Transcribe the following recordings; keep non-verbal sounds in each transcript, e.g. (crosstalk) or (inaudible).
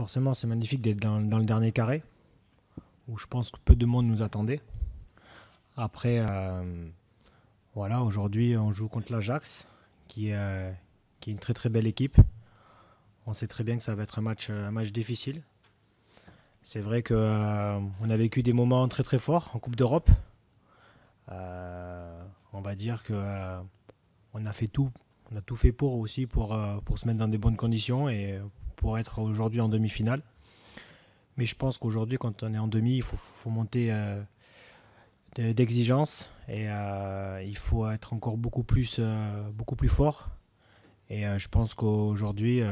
forcément, c'est magnifique d'être dans, le dernier carré, où je pense que peu de monde nous attendait. Après, euh, voilà, aujourd'hui, on joue contre l'Ajax, euh, qui, est une très très belle équipe. On sait très bien que ça va être un match, difficile. C'est vrai qu'on euh, on a vécu des moments très très forts en Coupe d'Europe. on va dire que on a fait tout on a tout fait pour aussi pour, pour se mettre dans des bonnes conditions et pour être aujourd'hui en demi-finale. Mais je pense qu'aujourd'hui, quand on est en demi, il faut, monter euh, d'exigence et euh, il faut être encore beaucoup plus, euh, beaucoup plus fort. Et je pense qu'aujourd'hui,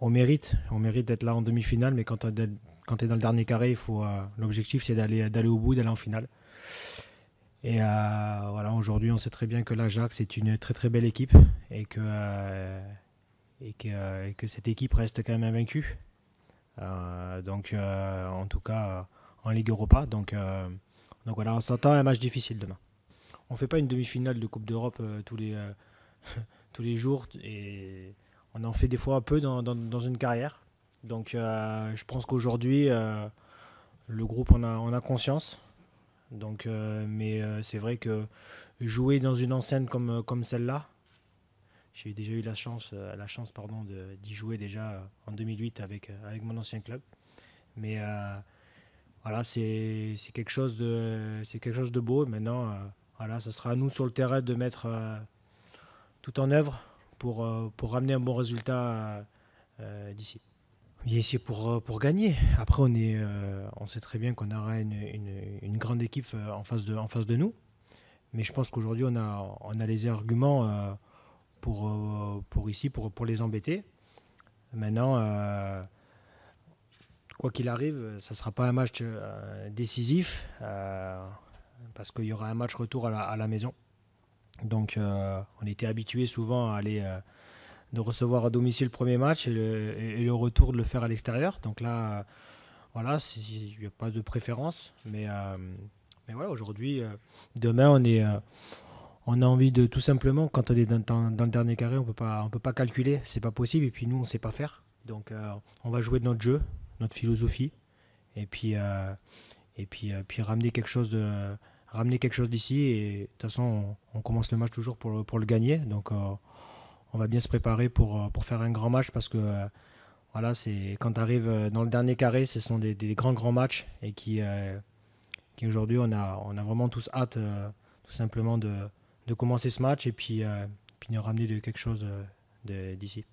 on mérite, on mérite d'être là en demi-finale, mais quand tu es dans le dernier carré, il faut l'objectif c'est d'aller d'aller au bout, d'aller en finale. Et voilà, aujourd'hui, on sait très bien que l'Ajax est une très très belle équipe et que euh, et que, cette équipe reste quand même invaincue. Euh, donc, euh, en tout cas, en Ligue Europa. Donc, donc voilà, on s'attend à un match difficile demain. On ne fait pas une demi-finale de Coupe d'Europe tous, les, (laughs) tous les jours et on en fait des fois un peu dans, dans, une carrière. Donc je pense qu'aujourd'hui, le groupe en a, on a conscience. Donc, mais c'est vrai que jouer dans une enceinte comme, comme celle-là, j'ai déjà eu la chance, euh, la chance pardon, d'y jouer déjà euh, en 2008 euh, avec, mon ancien club. Mais voilà, c'est quelque, chose de, beau. Maintenant, ce voilà, sera à nous sur le terrain de mettre tout en œuvre pour, pour ramener un bon résultat d'ici. Il est ici pour, gagner. Après, on, sait très bien qu'on aura une, une, grande équipe en face de, nous. Mais je pense qu'aujourd'hui, on a les arguments pour, euh, pour ici, pour, pour les embêter. Maintenant, euh, quoi qu'il arrive, ça ne sera pas un match euh, décisif parce qu'il y aura un match retour à la, à la maison. Donc, on était habitué souvent à aller de recevoir à domicile le premier match et le, retour de le faire à l'extérieur. Donc là, voilà, il n'y a pas de préférence. Mais, mais voilà, aujourd'hui, demain, on est on a envie de tout simplement, quand on est dans, le dernier carré, on peut pas, on peut pas calculer, c'est pas possible. Et puis nous, on sait pas faire. Donc euh, on va jouer de notre jeu, notre philosophie, et puis euh, et euh, puis ramener quelque chose de ramener quelque chose d'ici. Et de toute façon, on, commence le match toujours pour le gagner. Donc on va bien se préparer pour pour faire un grand match parce que voilà, c'est quand tu arrives dans le dernier carré, ce sont des, des grands grands matchs et qui qui aujourd'hui on a on a vraiment tous hâte tout simplement de de commencer ce match et puis, euh, puis nous ramener de quelque chose euh, d'ici.